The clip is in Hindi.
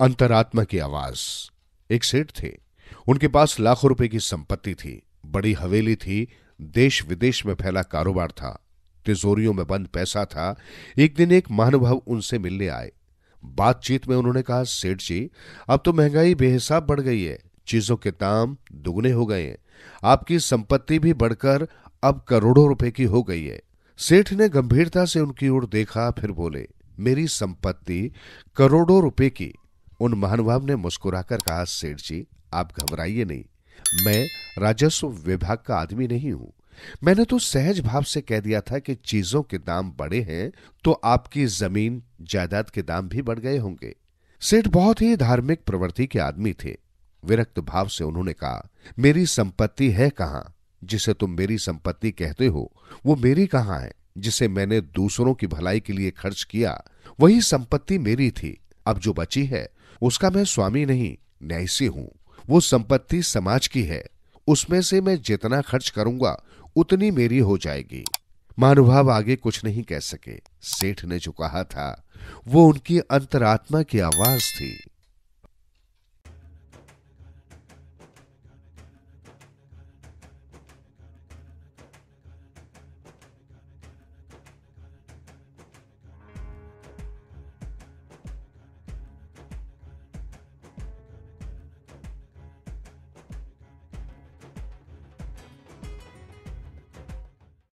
अंतरात्मा की आवाज एक सेठ थे उनके पास लाखों रुपए की संपत्ति थी बड़ी हवेली थी देश विदेश में फैला कारोबार था तिजोरियों में बंद पैसा था एक दिन एक महानुभाव उनसे मिलने आए बातचीत में उन्होंने कहा सेठ जी अब तो महंगाई बेहिसाब बढ़ गई है चीजों के दाम दुगने हो गए हैं आपकी संपत्ति भी बढ़कर अब करोड़ों रुपए की हो गई है सेठ ने गंभीरता से उनकी ओर देखा फिर बोले मेरी संपत्ति करोड़ों रुपए की उन महानुभाव ने मुस्कुराकर कहा सेठ जी आप घबराइए नहीं मैं राजस्व विभाग का आदमी नहीं हूं मैंने तो सहज भाव से कह दिया था कि चीजों के दाम बड़े हैं तो आपकी जमीन जायदाद के दाम भी बढ़ गए होंगे सेठ बहुत ही धार्मिक प्रवृत्ति के आदमी थे विरक्त भाव से उन्होंने कहा मेरी संपत्ति है कहां जिसे तुम मेरी संपत्ति कहते हो वो मेरी कहां है जिसे मैंने दूसरों की भलाई के लिए खर्च किया वही संपत्ति मेरी थी अब जो बची है उसका मैं स्वामी नहीं न्यायसी हूं वो संपत्ति समाज की है उसमें से मैं जितना खर्च करूंगा उतनी मेरी हो जाएगी महानुभाव आगे कुछ नहीं कह सके सेठ ने जो कहा था वो उनकी अंतरात्मा की आवाज थी